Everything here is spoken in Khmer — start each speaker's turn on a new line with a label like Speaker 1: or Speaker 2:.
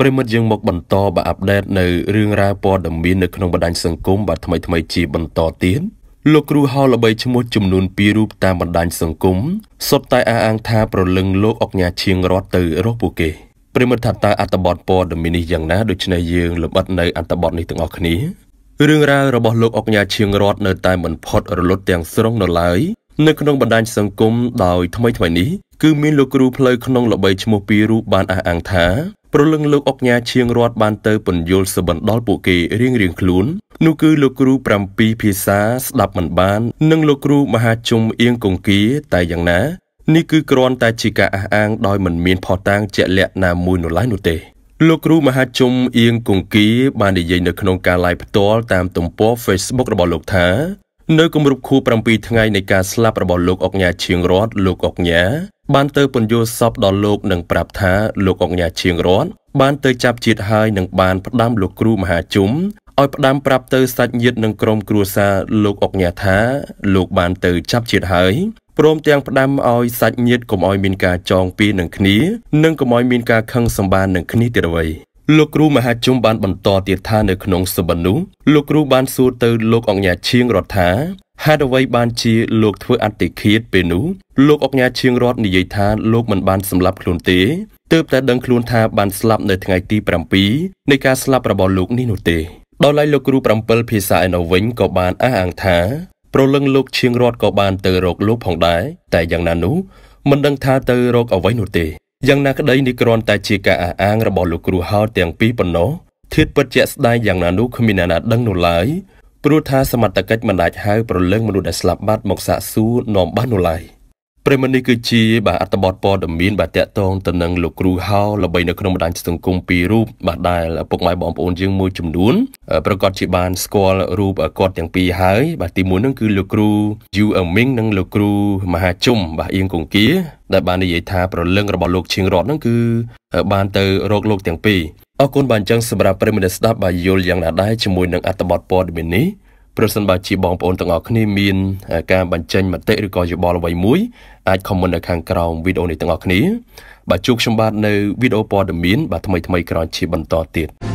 Speaker 1: ប្រិមិត្តយើងមកបន្តបាទអាប់ដេតនៅរឿងរ៉ាវព័ត៌មាននៅក្នុងបណ្ដាញសង្គមបាទថ្មីថ្មីជាបន្តទៀតលោកគ្រូហៅល្បីឈ្មោះចំនួន2រូបតាមបណ្ដាញសង្គមសុទ្ធតែអះអាងថាប្រលឹងលោកអកញ្ញាឈៀងរត់ទៅរស់ពួកគេប្រិមិត្តថាតើអត្តបទព័ត៌មាននេះយ៉ាងណាដូច្នេះយើងលម្អិតនៅអត្តបទនេះទាំងអស់គ្នារឿងរ៉ាវរបស់លោកអកញ្ញាឈៀងរត់នៅតែមិនផុតរលត់ទាំងស្រុងនៅឡើយនៅក្នុងបណ្ដាញសង្គមដោយថ្មីថ្មីនេះគឺមានលោកគ្រូផ្លូវក្នុងល្បីឈ្មោះពីររូបបានអះអាងថាព្រលឹងលោកអុកញ៉ាឈៀងរតបានទៅពន្យល់សបណ្ដល់ពួកគេរៀងរៀងខ្លួននោះគឺលោកគ្រូ7ភាសាស្ដាប់មិនបាន និងលោកគ្រូមហាជុំអៀងកង្គីតែយ៉ាងណានេះគឺគ្រាន់តែជាការអះអាងដោយមិនមានផតាងជាក់លាក់ណាមួយនោះឡើយនោះទេលោកគ្រូមហាជុំអៀងកង្គីបាននិយាយនៅក្នុងការ live ផ្ទាល់តាមទំព័រ Facebook របស់លោកថានៅគម្រប់ខួប7ថ្ងៃនៃការស្លាប់របស់លោកអុកញ៉ាឈៀងរតលោកអុកញ៉ាបានទៅពន្យល់សពដល់លោកនិងប្រាប់ថាលោកអុកញ៉ាឈៀងរតបានទៅចាប់ជាតិហើយនិងបានផ្ដាំលោកគ្រូមហាជុំឲ្យផ្ដាំប្រាប់ទៅសាច់ញាតិនិងក្រុមគ្រួសារលោកអុកញ៉ាថា លោកបានទៅចាប់ជាតិហើយព្រមទាំងផ្ដាំឲ្យសាច់ញាតិកុំឲ្យមានការចងពីនឹងគ្នានិងកុំឲ្យមានការខឹងសម្បាននឹងគ្នាទៀតអ្វីលោកគ្រូមហាជុំបានបន្តទៀតថានៅក្នុងសបនុលោកគ្រូបានសួរទៅលោកអង្ញាឈៀងរដ្ឋថាហេតុអ្វីបានជាលោកធ្វើអតិឃាតពេលនោះលោកអង្ញាឈៀងរដ្ឋនិយាយថាលោកមិនបានសម្លាប់ខ្លួនទេទើបតែដឹងខ្លួនថាបានស្លាប់នៅថ្ងៃទី7នៃការស្លាប់របស់លោកនេះនោះទេដល់ឡៃលោកគ្រូ7ភាសាឯណោះវិញក៏បានអះអាងថាប្រលឹងលោកឈៀងរដ្ឋក៏បានទៅរកលោកផងដែរតែយ៉ាងណានោះមិនដឹងថាទៅរកអ្វីនោះទេយ៉ាងណាក្តីនេះគ្រាន់តែជាការអះអាងរបស់លោកគ្រូហោទាំងពីរប៉ុណ្ណោះធៀបពិតជាស្ដាយយ៉ាងណានោះគ្មានអ្នកណាដឹងនោះឡើយព្រោះថាសមត្ថកិច្ចមិនអាចហៅប្រលឹងមនុស្សដែលស្លាប់បាត់មកសាកសួរនាំបាននោះឡើយ។ប្រិមនេះគឺជាបាទអត្ថបទព័ត៌មានបាទតកតងទៅនឹងលោកគ្រូហៅល្បីនៅក្នុងបណ្ដាញសង្គមពីររូបបាទដែលពុកម៉ែបងប្អូនយើងមួយចំនួន ប្រកាសជាបានស្គាល់រូបគាត់ទាំងពីរហើយបាទទីមួយនឹងគឺលោកគ្រូយូអឺមីងនិងលោកគ្រូមហាជុំបាទអៀងកុងគា ដែលបាននិយាយថាប្រលឹងរបស់លោកឈៀងរតនឹងគឺបានទៅរកលោកទាំងពីរអរគុណបាទអញ្ចឹងសម្រាប់ប្រិមនេះស្ដាប់បាទយល់យ៉ាងណាដែរជាមួយនឹងអត្ថបទព័ត៌មាននេះប្រសិនបើជាបងប្អូនទាំងអស់គ្នាមានការបញ្ចេញមតិឬក៏យោបល់អ្វីមួយអាច comment នៅខាងក្រោមវីដេអូនេះទាំងអស់គ្នាបាទជួបខ្ញុំបាទនៅវីដេអូព័ត៌មានបាទថ្មីថ្មីក្រោយជាបន្តទៀត